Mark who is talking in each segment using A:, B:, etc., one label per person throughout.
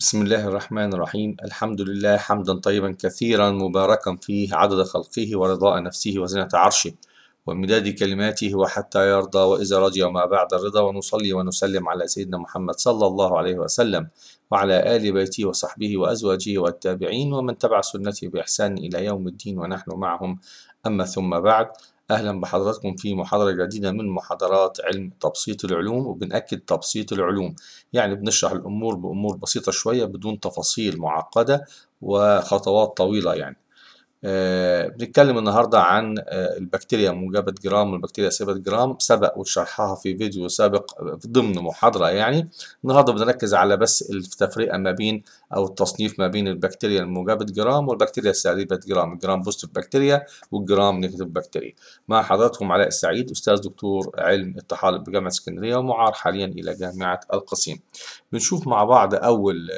A: بسم الله الرحمن الرحيم الحمد لله حمدا طيبا كثيرا مباركا فيه عدد خلقه ورضاء نفسه وزنة عرشه ومداد كلماته وحتى يرضى وإذا رضي وما بعد الرضا ونصلي ونسلم على سيدنا محمد صلى الله عليه وسلم وعلى آل بيته وصحبه وأزواجه والتابعين ومن تبع سنته بإحسان إلى يوم الدين ونحن معهم أما ثم بعد أهلا بحضراتكم في محاضرة جديدة من محاضرات علم تبسيط العلوم وبنأكد تبسيط العلوم يعني بنشرح الأمور بأمور بسيطة شوية بدون تفاصيل معقدة وخطوات طويلة يعني آه، بنتكلم النهاردة عن آه، البكتيريا موجبة جرام والبكتيريا سابت جرام سبق وشرحها في فيديو سابق ضمن محاضرة يعني النهاردة بنركز على بس التفرقة ما بين أو التصنيف ما بين البكتيريا الموجبة جرام والبكتيريا السالبة جرام الجرام بوزيتيف بكتيريا والجرام نيجاتيف بكتيريا مع حضراتكم علاء السعيد أستاذ دكتور علم الطحالب بجامعة اسكندرية ومعار حاليا إلى جامعة القصيم بنشوف مع بعض أول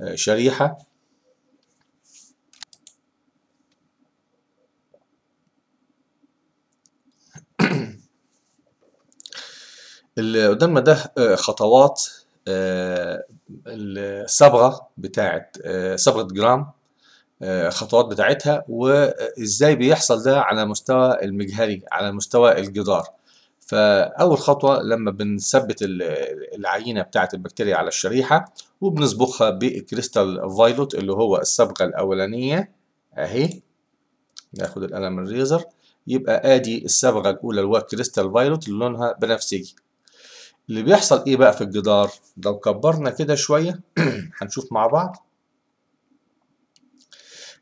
A: آه، شريحة اللي قدامنا ده آه، خطوات آه، الصبغه بتاعت آه، صبغه جرام خطوات بتاعتها وازاي بيحصل ده على مستوى المجهري على مستوى الجدار فاول خطوه لما بنثبت العينه بتاعت البكتيريا على الشريحه وبنصبغها بالكريستال فايلوت اللي هو الصبغه الاولانيه اهي ناخد القلم الريزر يبقى ادي الصبغه الاولى اللي هو كريستال فايلوت اللي لونها بنفسجي اللي بيحصل ايه بقى في الجدار لو كبرنا كده شوية هنشوف مع بعض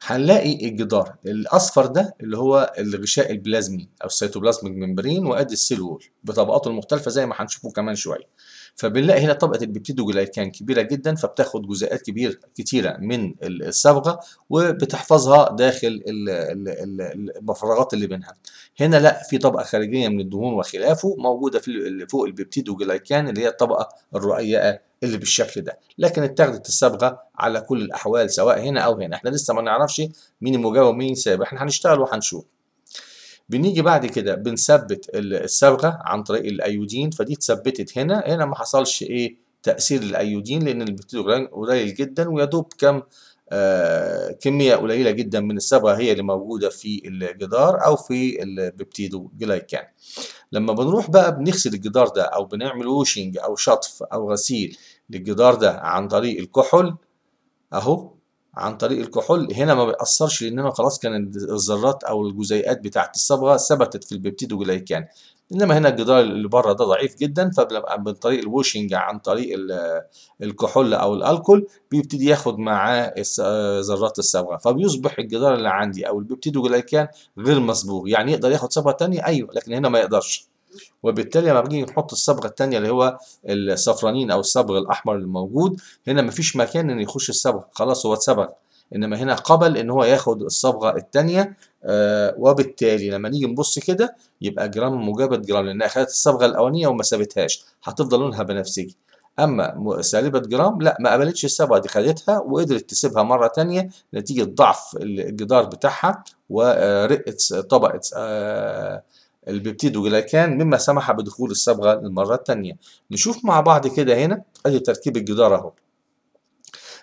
A: هنلاقي الجدار الاصفر ده اللي هو الغشاء البلازمي او السيتوبلازميك ممبرين وادي السيلول بطبقاته المختلفه زي ما هنشوفه كمان شويه فبنلاقي هنا طبقه البيبتيدوجلايكان كان كبيره جدا فبتاخد جزيئات كبير كتيره من الصبغه وبتحفظها داخل المفرغات اللي بينها هنا لا في طبقه خارجيه من الدهون وخلافه موجوده في فوق البيبتيدوجلايكان اللي هي الطبقه الرقيقه اللي بالشكل ده لكن اتخذت الصبغه على كل الاحوال سواء هنا او هنا احنا لسه ما نعرفش مين المجاوب ومين سابق احنا هنشتغل وهنشوف بنيجي بعد كده بنثبت الصبغه عن طريق الايودين فدي اتثبتت هنا هنا ما حصلش ايه تاثير الايودين لان البكتيريا قليل جدا ويا دوب كم آه كميه قليله جدا من الصبغه هي اللي موجوده في الجدار او في البيبتيدو جلايكان يعني. لما بنروح بقى بنغسل الجدار ده او بنعمل ووشنج او شطف او غسيل للجدار ده عن طريق الكحول اهو عن طريق الكحول هنا ما بيأثرش انا خلاص كان الذرات أو الجزيئات بتاعة الصبغة ثبتت في البيبتيدوجلايكان يعني. إنما هنا الجدار اللي بره ده ضعيف جدا فبيبقى من طريق الوشنج عن طريق الكحول أو الألكول بيبتدي ياخد معاه ذرات الصبغة فبيصبح الجدار اللي عندي أو البيبتيدوجلايكان غير مصبوغ يعني يقدر ياخد صبغة تانية أيوه لكن هنا ما يقدرش وبالتالي لما بنيجي نحط الصبغه الثانيه اللي هو الصفرانين او الصبغ الاحمر الموجود هنا مفيش مكان ان يخش الصبغ خلاص هو اتصبغ انما هنا قبل ان هو ياخد الصبغه الثانيه آه وبالتالي لما نيجي نبص كده يبقى جرام موجبه جرام لانها خدت الصبغه الاولانيه وما سابتهاش هتفضل لونها بنفسجي اما سالبه جرام لا ما قبلتش الصبغه دي خدتها وقدرت تسيبها مره ثانيه نتيجه ضعف الجدار بتاعها ورقه طبقه آه البيبتيدوجلاكان مما سمح بدخول الصبغة للمرة الثانية نشوف مع بعض كده هنا ادي تركيب الجدار اهو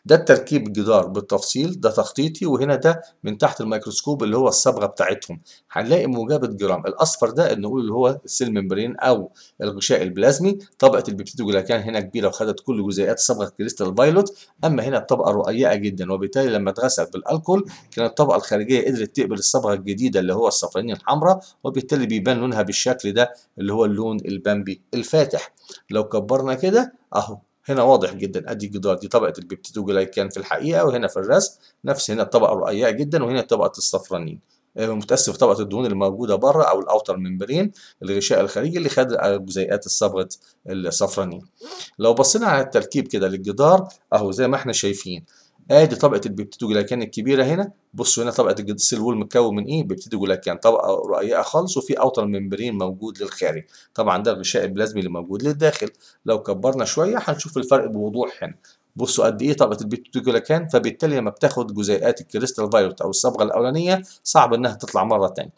A: ده التركيب الجدار بالتفصيل ده تخطيطي وهنا ده من تحت الميكروسكوب اللي هو الصبغه بتاعتهم هنلاقي موجبه جرام الاصفر ده نقول اللي هو السيل ممبرين او الغشاء البلازمي طبقه البيبتيدوجلايكان هنا كبيره وخدت كل جزيئات صبغه كريستال بايلوت اما هنا الطبقه رقيقه جدا وبالتالي لما اتغسل بالالكول كانت الطبقه الخارجيه قدرت تقبل الصبغه الجديده اللي هو الصفرانيه الحمراء وبالتالي بيبان لونها بالشكل ده اللي هو اللون البامبي الفاتح لو كبرنا كده اهو هنا واضح جدا ادي الجدار دي طبقه البيبتيدوجلايكان في الحقيقه وهنا في الرسم نفس هنا الطبقه الرقيقه جدا وهنا طبقه الصفرانين آه، متأسف طبقة الدهون اللي موجودة بره أو الأوتر ممبرين الغشاء الخارجي اللي خد آه، جزيئات الصبغة الصفرانين لو بصينا على التركيب كده للجدار أهو زي ما احنا شايفين ادي طبقه البيبتيدوجلاكان الكبيره هنا بصوا هنا طبقه السيل وول متكون من ايه بيبتيدوجلاكان طبقه رقيقه خالص وفي اوتر ممبرين موجود للخارج طبعا ده الغشاء البلازمي اللي موجود للداخل لو كبرنا شويه هنشوف الفرق بوضوح هنا بصوا قد ايه طبقه البيبتيدوجلاكان فبالتالي لما بتاخد جزيئات الكريستال فايلوت او الصبغه الاولانيه صعب انها تطلع مره ثانيه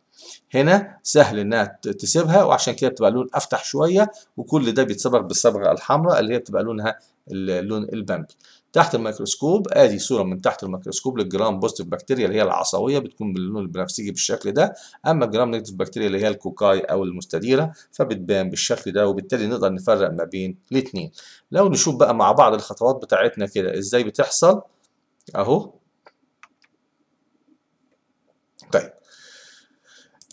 A: هنا سهل انها تسيبها وعشان كده بتبقى لون افتح شويه وكل ده بيتصبغ بالصبغه الحمراء اللي هي بتبقى لونها اللون البامبي تحت الميكروسكوب ادي صوره من تحت الميكروسكوب للجرام بوزيتيف بكتيريا اللي هي العصويه بتكون باللون البنفسجي بالشكل ده اما الجرام نيجاتيف بكتيريا اللي هي الكوكاي او المستديره فبتبان بالشكل ده وبالتالي نقدر نفرق ما بين الاثنين لو نشوف بقى مع بعض الخطوات بتاعتنا كده ازاي بتحصل اهو
B: طيب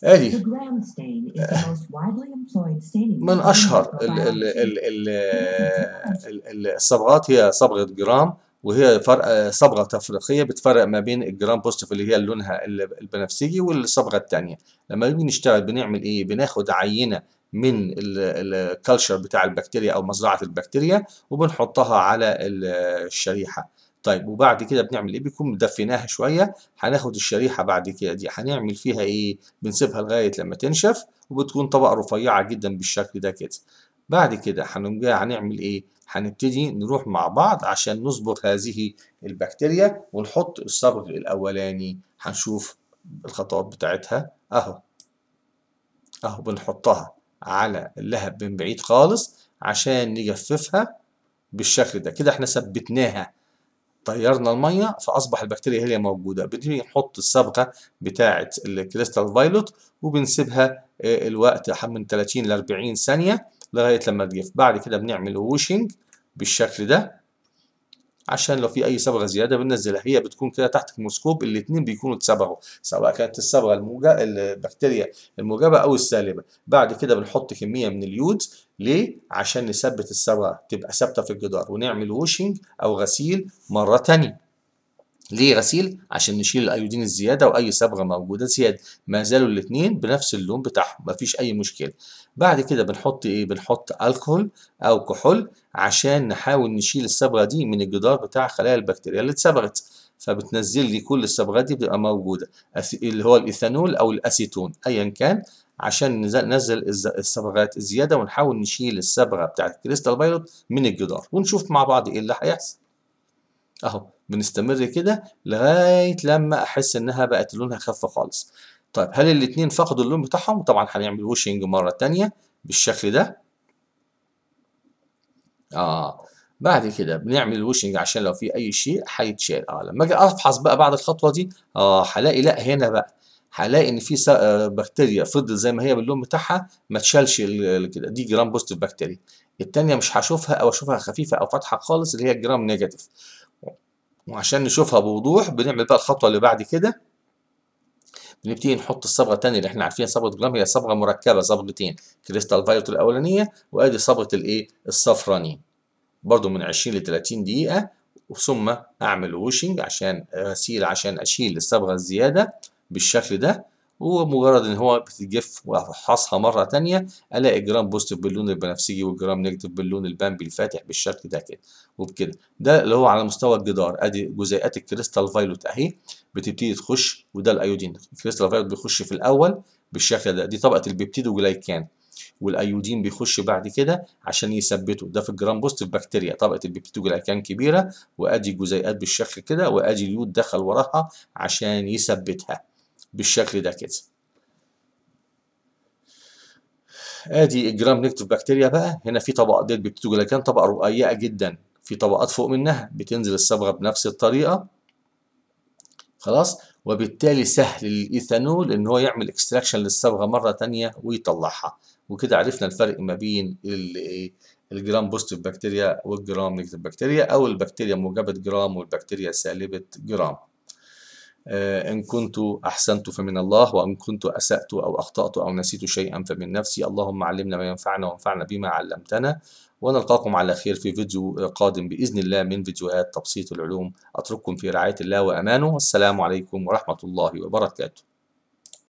B: ادي
A: من اشهر الصبغات هي صبغه جرام وهي فرق صبغه تفريقيه بتفرق ما بين الجرام بوزيتيف اللي هي لونها البنفسجي والصبغه الثانيه لما بنيجي نشتغل بنعمل ايه بناخد عينه من الكالشر بتاع البكتيريا او مزرعه البكتيريا وبنحطها على الشريحه طيب وبعد كده بنعمل ايه بيكون دفيناها شويه هناخد الشريحه بعد كده دي هنعمل فيها ايه بنسيبها لغايه لما تنشف وبتكون طبقه رفيعه جدا بالشكل ده كده بعد كده هنقوم هنعمل ايه هنبتدي نروح مع بعض عشان نصبغ هذه البكتيريا ونحط الصبغ الاولاني هنشوف الخطوات بتاعتها اهو اهو بنحطها على اللهب من بعيد خالص عشان نجففها بالشكل ده كده احنا ثبتناها طيرنا الميه فاصبح البكتيريا هي موجوده بنيجي نحط الصبغه بتاعه الكريستال فايلوت وبنسيبها آه، الوقت من 30 ل 40 ثانيه لغايه لما تجف بعد كده بنعمل ووشنج بالشكل ده عشان لو في اي صبغه زياده بننزلها هي بتكون كده تحت الميكروسكوب الاثنين بيكونوا اتصبغوا سواء كانت الصبغه الموجة البكتيريا الموجبه او السالبه بعد كده بنحط كميه من اليودز ليه؟ عشان نثبت الصبغه تبقى ثابته في الجدار ونعمل ووشنج او غسيل مره ثانيه ليه غسيل؟ عشان نشيل الايودين الزياده واي صبغه موجوده زياده، ما زالوا الاثنين بنفس اللون بتاعهم، مفيش اي مشكله. بعد كده بنحط ايه بنحط الكحول او كحول عشان نحاول نشيل الصبغه دي من الجدار بتاع خلايا البكتيريا اللي اتصبغت فبتنزل لي كل الصبغات دي بتبقى موجوده اللي هو الايثانول او الاسيتون ايا كان عشان ننزل الصبغات الزياده ونحاول نشيل الصبغه بتاعه الكريستال بايلوت من الجدار ونشوف مع بعض ايه اللي هيحصل اهو بنستمر كده لغايه لما احس انها بقت لونها خف خالص طيب هل الاثنين فقدوا اللون بتاعهم طبعا هنعمل ووشنج مره ثانيه بالشكل ده اه بعد كده بنعمل ووشنج عشان لو في اي شيء هيتشال اه لما اجي افحص بقى بعد الخطوه دي اه هلاقي لا هنا بقى هلاقي ان في بكتيريا آه، فضلت زي ما هي باللون بتاعها ما تشالش كده دي جرام بوزيتيف بكتيريا الثانيه مش هشوفها او اشوفها خفيفة او فاتحة خالص اللي هي الجرام نيجاتيف وعشان نشوفها بوضوح بنعمل بقى الخطوة اللي بعد كده بنبتدي نحط الصبغه الثانيه اللي احنا عارفينها صبغه جرام هي صبغه مركبه صبغتين كريستال فايلت الاولانيه وادي صبغه الايه الصفراني برضو من 20 ل 30 دقيقه ثم اعمل ووشنج عشان اسيل عشان اشيل الصبغه الزياده بالشكل ده ومجرد مجرد ان هو بتجف وافحصها مره ثانيه الاقي جرام بوزيتيف باللون البنفسجي والجرام نيجاتيف باللون البامبي الفاتح بالشكل ده كده وبكده ده اللي هو على مستوى الجدار ادي جزيئات الكريستال فايلوت اهي بتبتدي تخش وده الايودين الكريستال فايلوت بيخش في الاول بالشكل ده دي طبقه البيبتيدو جلايكان والايودين بيخش بعد كده عشان يثبته ده في الجرام بوزيتيف بكتيريا طبقه البيبتيدو جلايكان كبيره وادي جزيئات بالشكل كده وادي اليود دخل وراها عشان يثبتها بالشكل ده كده ادي الجرام نيكتيف بكتيريا بقى هنا في طبقه ديت بتوجلاكان طبقه رقيقه جدا في طبقات فوق منها بتنزل الصبغه بنفس الطريقه خلاص وبالتالي سهل للايثانول ان هو يعمل اكستراكشن للصبغه مره ثانيه ويطلعها وكده عرفنا الفرق ما بين إيه، الجرام بوزيتيف بكتيريا والجرام نيجاتيف بكتيريا او البكتيريا موجبه جرام والبكتيريا سالبه جرام آه، إن كنت أحسنت فمن الله وإن كنت أسأت أو أخطأت أو نسيت شيئا فمن نفسي اللهم علمنا ما ينفعنا وانفعنا بما علمتنا ونلقاكم على خير في فيديو قادم بإذن الله من فيديوهات تبسيط العلوم أترككم في رعاية الله وأمانه والسلام عليكم ورحمة الله وبركاته